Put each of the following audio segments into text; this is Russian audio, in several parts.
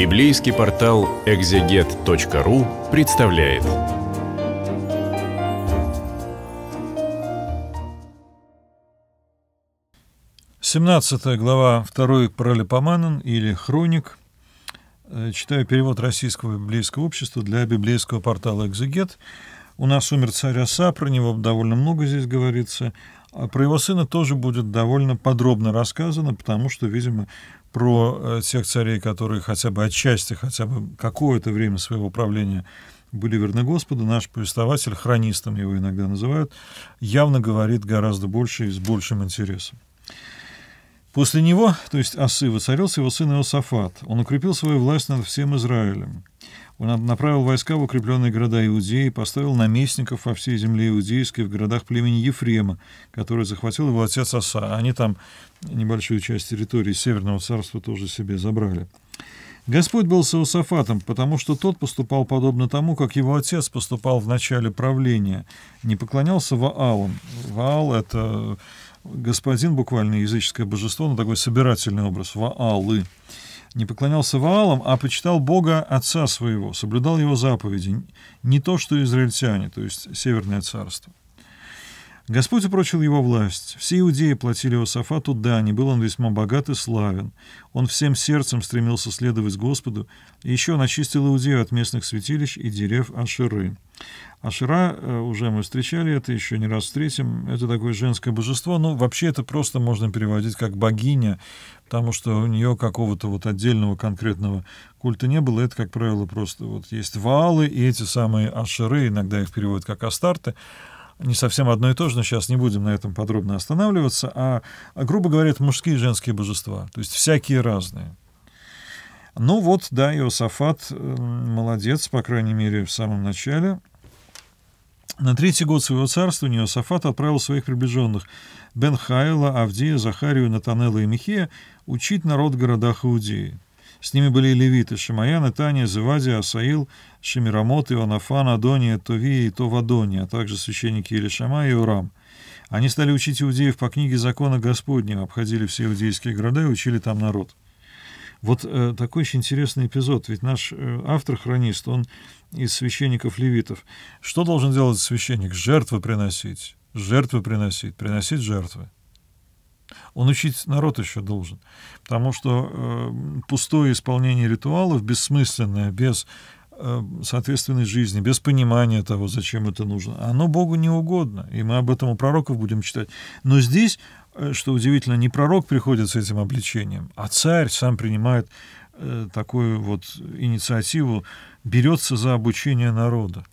Библейский портал экзегет.ру представляет. Семнадцатая глава второй Паралипоменон или Хроник. Э, читаю перевод Российского библейского общества для библейского портала «Экзегет». У нас умер царь Оса, про него довольно много здесь говорится. А про его сына тоже будет довольно подробно рассказано, потому что, видимо, про тех э, царей, которые хотя бы отчасти, хотя бы какое-то время своего правления были верны Господу, наш повествователь, хронистом его иногда называют, явно говорит гораздо больше и с большим интересом. После него, то есть Асы, воцарился его сын Иосафат. Он укрепил свою власть над всем Израилем. Он направил войска в укрепленные города Иудеи и поставил наместников во всей земле Иудейской в городах племени Ефрема, который захватил его отец Оса. Они там небольшую часть территории Северного царства тоже себе забрали. Господь был с Иосафатом, потому что тот поступал подобно тому, как его отец поступал в начале правления. Не поклонялся Ваалам. Ваал — это господин, буквально языческое божество, но такой собирательный образ. Ваалы не поклонялся Ваалам, а почитал Бога Отца своего, соблюдал его заповеди, не то что израильтяне, то есть Северное царство. Господь упрочил его власть. Все иудеи платили Иосафату дани, был он весьма богат и славен. Он всем сердцем стремился следовать Господу, и еще он очистил иудею от местных святилищ и дерев Аширы. Ашира, э, уже мы встречали это, еще не раз встретим, это такое женское божество, но ну, вообще это просто можно переводить как богиня, потому что у нее какого-то вот отдельного конкретного культа не было, это, как правило, просто вот есть валы и эти самые аширы, иногда их переводят как астарты, не совсем одно и то же, но сейчас не будем на этом подробно останавливаться, а, а, грубо говоря, это мужские и женские божества, то есть всякие разные. Ну вот, да, Иосафат э, молодец, по крайней мере, в самом начале. На третий год своего царствования Иосафат отправил своих приближенных Бен Хайла, Авдея, Захарию, Натанела и Михея учить народ в городах Иудеи. С ними были левиты Шимаян, Итания, Зевадия, Асаил, Шемирамот, Иоаннафан, Адония, Товия и Товадония, а также священники Елишама и Урам. Они стали учить иудеев по книге закона Господнего, обходили все иудейские города и учили там народ. Вот э, такой очень интересный эпизод, ведь наш э, автор-хронист, он из священников-левитов. Что должен делать священник? Жертвы приносить, жертвы приносить, приносить жертвы. Он учить народ еще должен. Потому что э, пустое исполнение ритуалов, бессмысленное, без э, соответственной жизни, без понимания того, зачем это нужно, оно Богу не угодно. И мы об этом у пророков будем читать. Но здесь, э, что удивительно, не пророк приходит с этим обличением, а царь сам принимает э, такую вот инициативу, берется за обучение народа.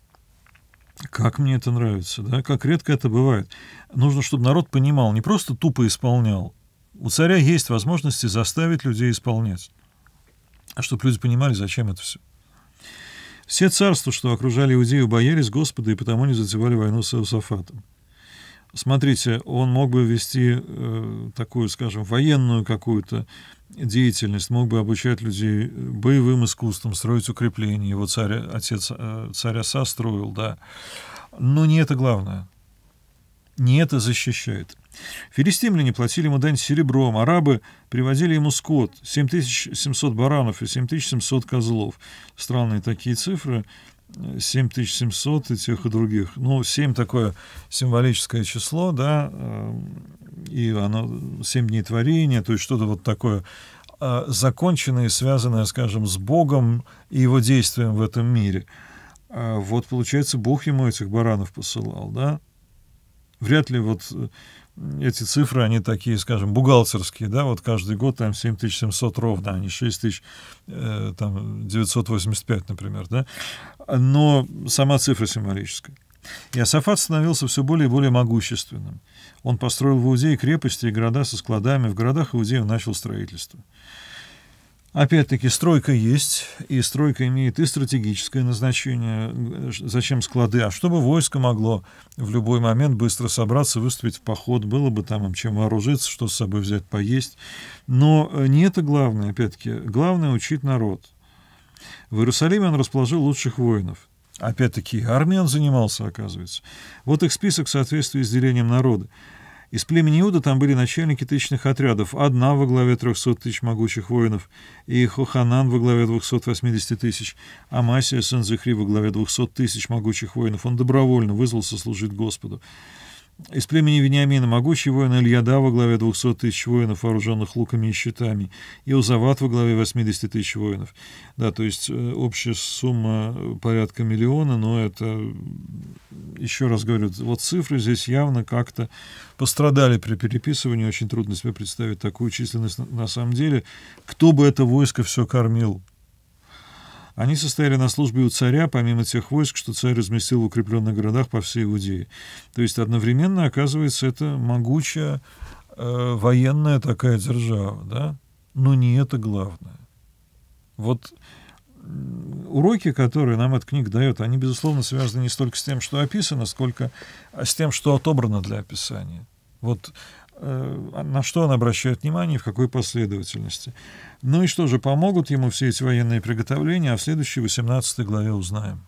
Как мне это нравится, да? Как редко это бывает. Нужно, чтобы народ понимал, не просто тупо исполнял. У царя есть возможности заставить людей исполнять. А чтобы люди понимали, зачем это все. Все царства, что окружали Иудею, боялись Господа и потому не затевали войну с Иосафатом смотрите, он мог бы вести э, такую, скажем, военную какую-то деятельность, мог бы обучать людей боевым искусствам, строить укрепления. Его царь, отец э, царя состроил, да. Но не это главное. Не это защищает. Филистимляне платили ему дань серебром, арабы приводили ему скот, 7700 баранов и 7700 козлов. Странные такие цифры. 7700 и тех и других. Ну, 7 такое символическое число, да, э, и оно 7 дней творения, то есть что-то вот такое э, законченное, связанное, скажем, с Богом и его действием в этом мире. А вот, получается, Бог ему этих баранов посылал, да? вряд ли вот э, эти цифры, они такие, скажем, бухгалтерские, да, вот каждый год там 7700 ровно, а не 6985, э, например, да, но сама цифра символическая. И Асафат становился все более и более могущественным. Он построил в Иудее крепости и города со складами. В городах Иудеев начал строительство. Опять-таки, стройка есть, и стройка имеет и стратегическое назначение. Зачем склады? А чтобы войско могло в любой момент быстро собраться, выступить в поход, было бы там им чем вооружиться, что с собой взять, поесть. Но э, не это главное, опять-таки. Главное — учить народ. В Иерусалиме он расположил лучших воинов. Опять-таки, армией он занимался, оказывается. Вот их список в соответствии с делением народа. Из племени Иуда там были начальники тысячных отрядов, одна во главе 300 тысяч могучих воинов, и Хоханан во главе 280 тысяч, Амасия сын Зихри во главе 200 тысяч могучих воинов. Он добровольно вызвался служить Господу. Из племени Вениамина могучий воин Ильяда во главе 200 тысяч воинов, вооруженных луками и щитами, и Узават во главе 80 тысяч воинов. Да, то есть э, общая сумма э, порядка миллиона, но это, еще раз говорю, вот цифры здесь явно как-то пострадали при переписывании, очень трудно себе представить такую численность на самом деле. Кто бы это войско все кормил? Они состояли на службе у царя, помимо тех войск, что царь разместил в укрепленных городах по всей Иудее. То есть одновременно, оказывается, это могучая э, военная такая держава, да? Но не это главное. Вот уроки, которые нам эта книга дает, они, безусловно, связаны не столько с тем, что описано, сколько а с тем, что отобрано для описания. Вот Э, на что он обращает внимание в какой последовательности. Ну и что же, помогут ему все эти военные приготовления, а в следующей 18 главе узнаем.